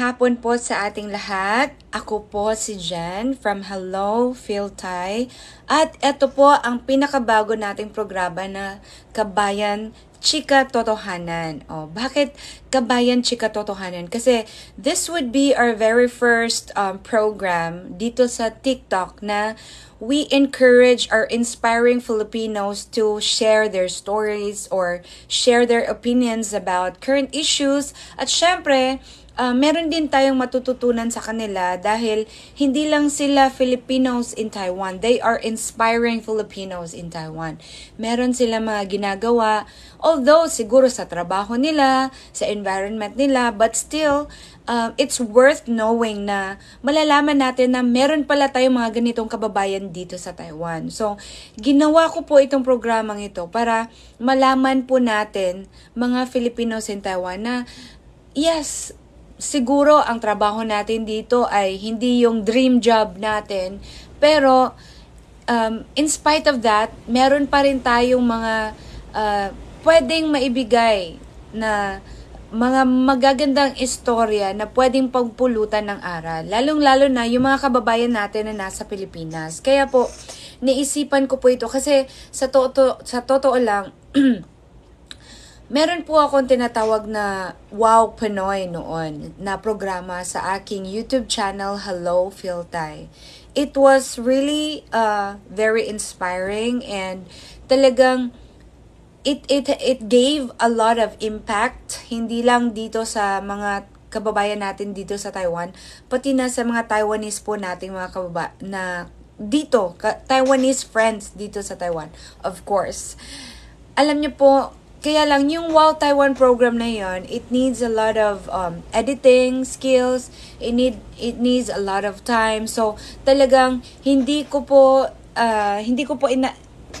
Hapon po sa ating lahat. Ako po si Jen from Hello Thai. At ito po ang pinakabago nating programa na Kabayan Chika Totohanan. O, bakit Kabayan Chika Totohanan? Kasi this would be our very first um, program dito sa TikTok na we encourage our inspiring Filipinos to share their stories or share their opinions about current issues. At syempre, uh, meron din tayong matututunan sa kanila dahil hindi lang sila Filipinos in Taiwan. They are inspiring Filipinos in Taiwan. Meron sila mga ginagawa, although siguro sa trabaho nila, sa environment nila, but still, uh, it's worth knowing na malalaman natin na meron pala tayong mga ganitong kababayan dito sa Taiwan. So, ginawa ko po itong programang ito para malaman po natin mga Filipinos in Taiwan na yes, siguro ang trabaho natin dito ay hindi yung dream job natin, pero um, in spite of that, meron pa rin tayong mga uh, pwedeng maibigay na mga magagandang istorya na pwedeng pagpulutan ng aral. Lalong-lalo na yung mga kababayan natin na nasa Pilipinas. Kaya po, niisipan ko po ito kasi sa, to- sa totoo lang, Meron po akong tinatawag na Wow Pinoy noon na programa sa aking YouTube channel Hello Filtay. It was really uh, very inspiring and talagang it it it gave a lot of impact hindi lang dito sa mga kababayan natin dito sa Taiwan pati na sa mga Taiwanese po nating mga kababa na dito ka, Taiwanese friends dito sa Taiwan of course alam niyo po kaya lang, yung Wow Taiwan program na yon, it needs a lot of um, editing skills, it, need, it needs a lot of time. So, talagang hindi ko po, uh, hindi ko po ina-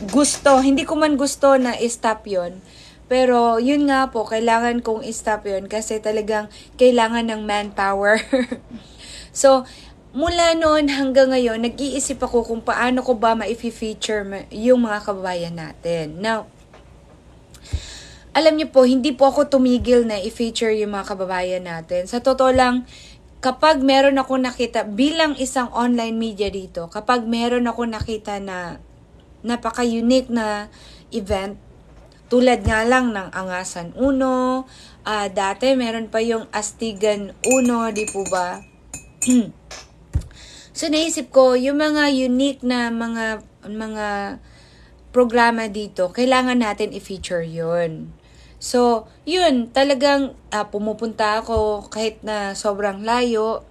gusto, hindi ko man gusto na i-stop yon. Pero yun nga po, kailangan kong i-stop yon kasi talagang kailangan ng manpower. so, mula noon hanggang ngayon, nag-iisip ako kung paano ko ba ma-feature yung mga kababayan natin. Now, alam niyo po, hindi po ako tumigil na i-feature yung mga kababayan natin. Sa totoo lang, kapag meron ako nakita, bilang isang online media dito, kapag meron ako nakita na napaka-unique na event, tulad nga lang ng Angasan Uno, uh, dati meron pa yung Astigan Uno, di po ba? so naisip ko, yung mga unique na mga mga programa dito, kailangan natin i-feature yun. So, yun, talagang uh, pumupunta ako kahit na sobrang layo.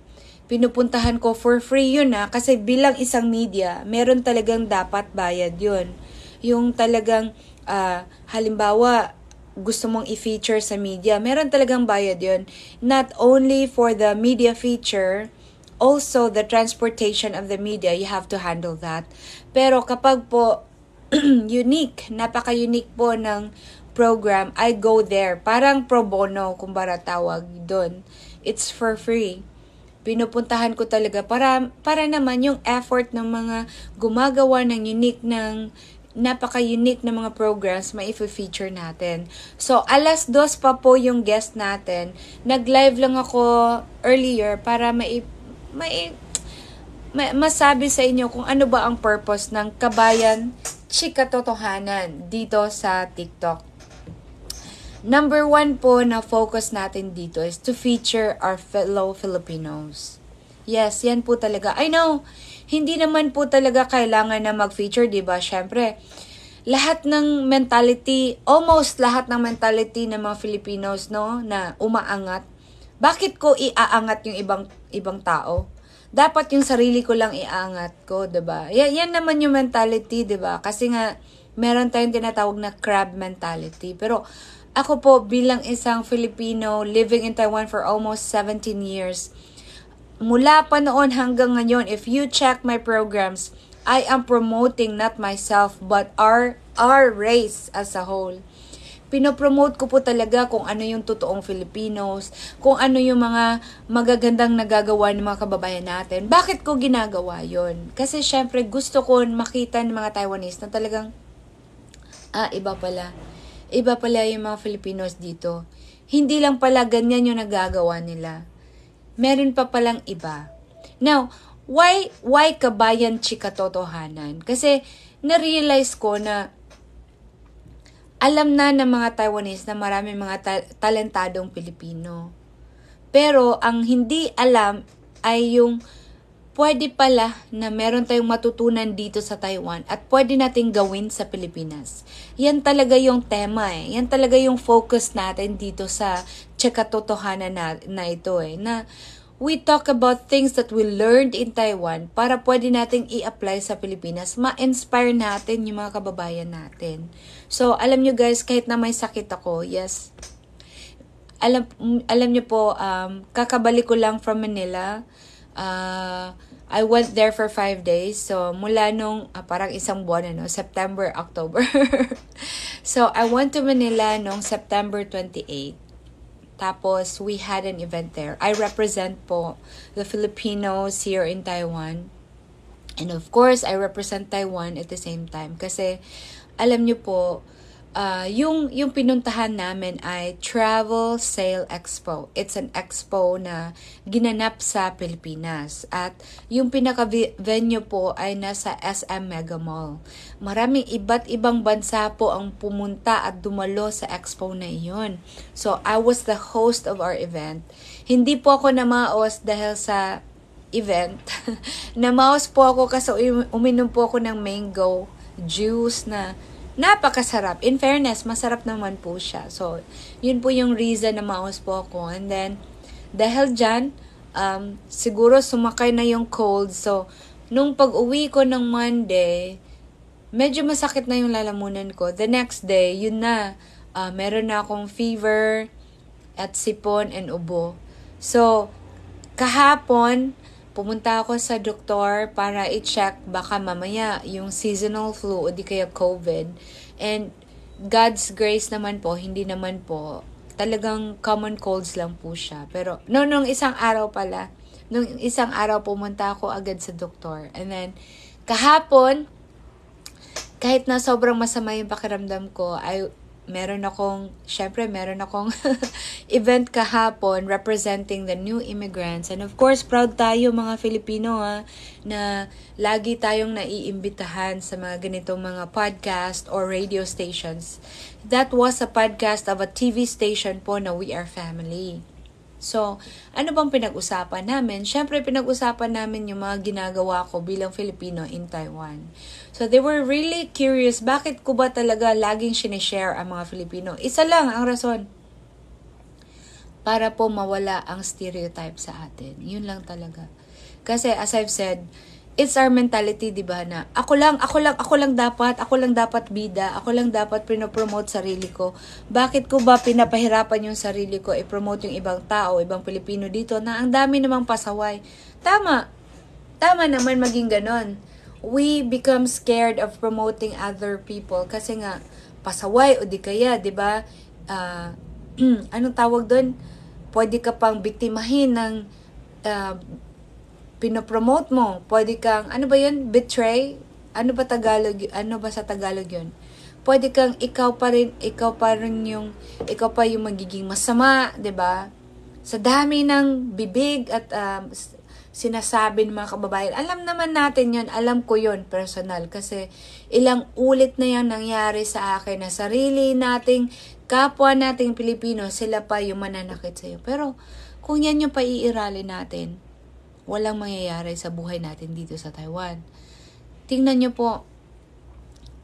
Pinupuntahan ko for free yun ha, ah, kasi bilang isang media, meron talagang dapat bayad yun. Yung talagang, uh, halimbawa, gusto mong i-feature sa media, meron talagang bayad yun. Not only for the media feature, also the transportation of the media, you have to handle that. Pero kapag po unique, napaka-unique po ng program, I go there. Parang pro bono, kung tawag doon. It's for free. Pinupuntahan ko talaga para, para naman yung effort ng mga gumagawa ng unique ng napaka-unique na mga programs ma-feature natin. So, alas dos pa po yung guest natin. Nag-live lang ako earlier para mai, mai, ma masabi sa inyo kung ano ba ang purpose ng Kabayan chika totohanan dito sa TikTok. Number one po na focus natin dito is to feature our fellow Filipinos. Yes, yan po talaga. I know, hindi naman po talaga kailangan na mag-feature, di ba? Siyempre, lahat ng mentality, almost lahat ng mentality ng mga Filipinos, no, na umaangat. Bakit ko iaangat yung ibang ibang tao? dapat yung sarili ko lang iangat ko, 'di ba? Yan, yan naman yung mentality, 'di ba? Kasi nga meron tayong tinatawag na crab mentality. Pero ako po bilang isang Filipino living in Taiwan for almost 17 years, mula pa noon hanggang ngayon, if you check my programs, I am promoting not myself but our our race as a whole pinopromote ko po talaga kung ano yung totoong Filipinos, kung ano yung mga magagandang nagagawa ng mga kababayan natin. Bakit ko ginagawa yon? Kasi syempre gusto ko makita ng mga Taiwanese na talagang, ah, iba pala. Iba pala yung mga Filipinos dito. Hindi lang pala ganyan yung nagagawa nila. Meron pa palang iba. Now, why why kabayan chika totohanan? Kasi na-realize ko na alam na ng mga Taiwanese na marami mga ta- talentadong Pilipino. Pero ang hindi alam ay yung pwede pala na meron tayong matutunan dito sa Taiwan at pwede nating gawin sa Pilipinas. Yan talaga yung tema eh. Yan talaga yung focus natin dito sa tsakatotohanan na, na ito eh. Na we talk about things that we learned in Taiwan para pwede nating i-apply sa Pilipinas. Ma-inspire natin yung mga kababayan natin. So, alam nyo guys, kahit na may sakit ako, yes. Alam, alam nyo po, um, kakabalik ko lang from Manila. Uh, I went there for five days. So, mula nung uh, parang isang buwan, ano, September, October. so, I went to Manila nung September 28. Tapos, we had an event there. I represent po the Filipinos here in Taiwan. And of course, I represent Taiwan at the same time. Kasi, alam nyo po, uh, yung, yung pinuntahan namin ay Travel Sale Expo. It's an expo na ginanap sa Pilipinas. At yung pinaka-venue po ay nasa SM Mega Mall. Maraming iba't ibang bansa po ang pumunta at dumalo sa expo na iyon. So, I was the host of our event. Hindi po ako namaos dahil sa event. namaos po ako kasi um-, uminom po ako ng mango juice na napakasarap. In fairness, masarap naman po siya. So, yun po yung reason na maos po ako. And then, dahil dyan, um, siguro sumakay na yung cold. So, nung pag-uwi ko ng Monday, medyo masakit na yung lalamunan ko. The next day, yun na, uh, meron na akong fever at sipon and ubo. So, kahapon, pumunta ako sa doktor para i-check baka mamaya yung seasonal flu o di kaya COVID. And God's grace naman po, hindi naman po, talagang common colds lang po siya. Pero, no, nung isang araw pala, nung isang araw pumunta ako agad sa doktor. And then, kahapon, kahit na sobrang masama yung pakiramdam ko, I, meron akong, syempre, meron akong event kahapon representing the new immigrants. And of course, proud tayo mga Filipino ha, na lagi tayong naiimbitahan sa mga ganitong mga podcast or radio stations. That was a podcast of a TV station po na We Are Family. So, ano bang pinag-usapan namin? Siyempre, pinag-usapan namin yung mga ginagawa ko bilang Filipino in Taiwan. So, they were really curious, bakit ko ba talaga laging sinishare ang mga Filipino? Isa lang ang rason. Para po mawala ang stereotype sa atin. Yun lang talaga. Kasi, as I've said, it's our mentality, di ba, na ako lang, ako lang, ako lang dapat, ako lang dapat bida, ako lang dapat pinopromote sarili ko. Bakit ko ba pinapahirapan yung sarili ko, i-promote yung ibang tao, ibang Pilipino dito, na ang dami namang pasaway. Tama, tama naman maging ganon. We become scared of promoting other people kasi nga, pasaway o di kaya, di ba, uh, anong tawag doon? Pwede ka pang biktimahin ng uh, pinopromote mo. Pwede kang, ano ba yun? Betray? Ano ba Tagalog? Ano ba sa Tagalog yun? Pwede kang ikaw pa rin, ikaw pa rin yung, ikaw pa yung magiging masama, ba diba? Sa dami ng bibig at um, sinasabi ng mga kababayan. Alam naman natin yon alam ko yon personal. Kasi ilang ulit na yan nangyari sa akin na sarili nating kapwa nating Pilipino, sila pa yung mananakit sa'yo. Pero kung yan yung paiirali natin, walang mangyayari sa buhay natin dito sa Taiwan. Tingnan nyo po,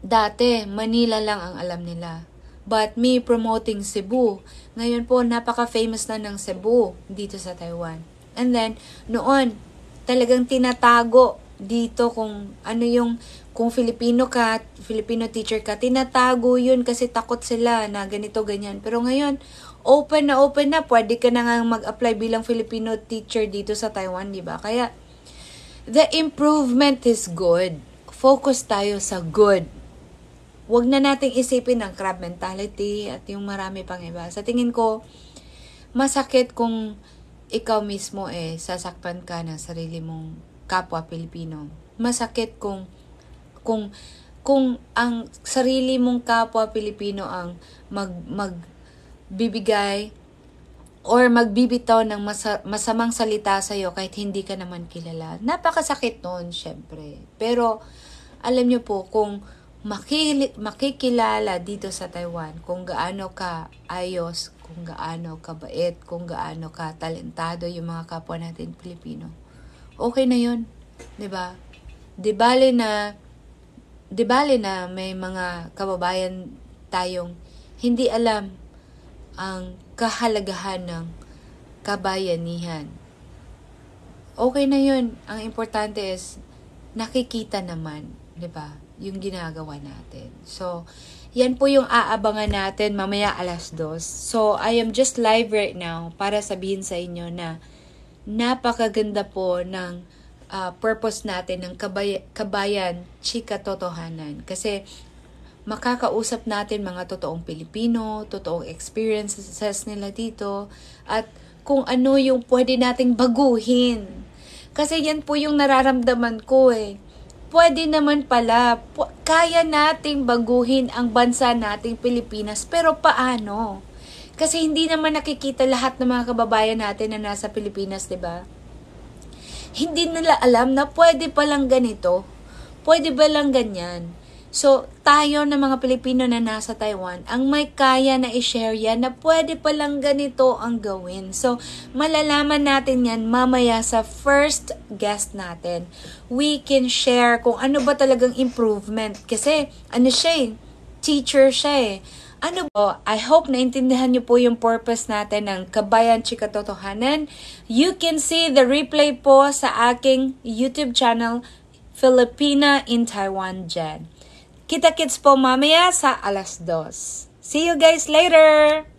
dati Manila lang ang alam nila. But me promoting Cebu, ngayon po napaka-famous na ng Cebu dito sa Taiwan. And then, noon, talagang tinatago dito kung ano yung kung Filipino ka, Filipino teacher ka, tinatago yun kasi takot sila na ganito, ganyan. Pero ngayon, open na open na, pwede ka na nga mag-apply bilang Filipino teacher dito sa Taiwan, di ba? Kaya, the improvement is good. Focus tayo sa good. Huwag na nating isipin ang crab mentality at yung marami pang iba. Sa tingin ko, masakit kung ikaw mismo eh, sasaktan ka ng sarili mong kapwa Pilipino. Masakit kung kung kung ang sarili mong kapwa Pilipino ang mag magbibigay or magbibitaw ng masa, masamang salita sa iyo kahit hindi ka naman kilala. Napakasakit noon, syempre. Pero alam niyo po kung makili, makikilala dito sa Taiwan kung gaano ka ayos, kung gaano ka bait, kung gaano ka talentado yung mga kapwa natin Pilipino. Okay na 'yun, 'di ba? Di bale na di bale na may mga kababayan tayong hindi alam ang kahalagahan ng kabayanihan. Okay na yun. Ang importante is nakikita naman, di ba? Yung ginagawa natin. So, yan po yung aabangan natin mamaya alas dos. So, I am just live right now para sabihin sa inyo na napakaganda po ng uh, purpose natin ng kabay- kabayan chika totohanan. Kasi makakausap natin mga totoong Pilipino, totoong experiences nila dito, at kung ano yung pwede nating baguhin. Kasi yan po yung nararamdaman ko eh. Pwede naman pala, pu- kaya nating baguhin ang bansa nating Pilipinas, pero paano? Kasi hindi naman nakikita lahat ng mga kababayan natin na nasa Pilipinas, 'di ba? hindi nila alam na pwede pa lang ganito, pwede ba lang ganyan. So, tayo na mga Pilipino na nasa Taiwan, ang may kaya na i-share yan na pwede pa lang ganito ang gawin. So, malalaman natin yan mamaya sa first guest natin. We can share kung ano ba talagang improvement. Kasi, ano siya eh, teacher siya eh. Ano po, I hope naintindihan niyo po yung purpose natin ng Kabayan Chika Totohanan. You can see the replay po sa aking YouTube channel, Filipina in Taiwan Jen. Kita-kits po mamaya sa alas dos. See you guys later!